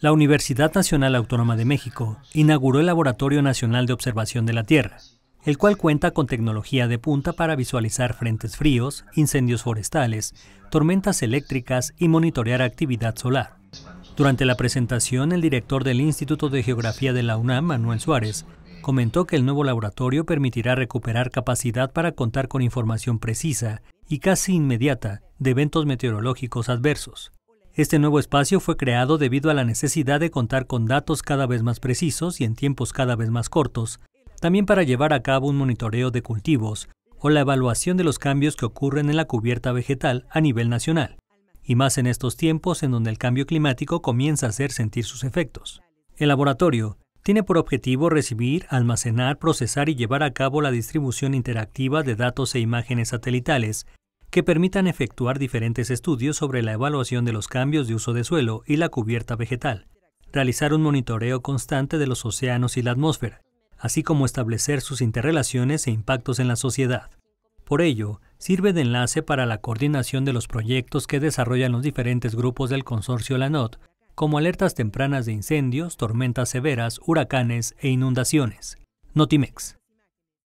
la Universidad Nacional Autónoma de México inauguró el Laboratorio Nacional de Observación de la Tierra, el cual cuenta con tecnología de punta para visualizar frentes fríos, incendios forestales, tormentas eléctricas y monitorear actividad solar. Durante la presentación, el director del Instituto de Geografía de la UNAM, Manuel Suárez, comentó que el nuevo laboratorio permitirá recuperar capacidad para contar con información precisa y casi inmediata de eventos meteorológicos adversos, este nuevo espacio fue creado debido a la necesidad de contar con datos cada vez más precisos y en tiempos cada vez más cortos, también para llevar a cabo un monitoreo de cultivos o la evaluación de los cambios que ocurren en la cubierta vegetal a nivel nacional, y más en estos tiempos en donde el cambio climático comienza a hacer sentir sus efectos. El laboratorio tiene por objetivo recibir, almacenar, procesar y llevar a cabo la distribución interactiva de datos e imágenes satelitales que permitan efectuar diferentes estudios sobre la evaluación de los cambios de uso de suelo y la cubierta vegetal, realizar un monitoreo constante de los océanos y la atmósfera, así como establecer sus interrelaciones e impactos en la sociedad. Por ello, sirve de enlace para la coordinación de los proyectos que desarrollan los diferentes grupos del consorcio LANOT, como alertas tempranas de incendios, tormentas severas, huracanes e inundaciones. Notimex.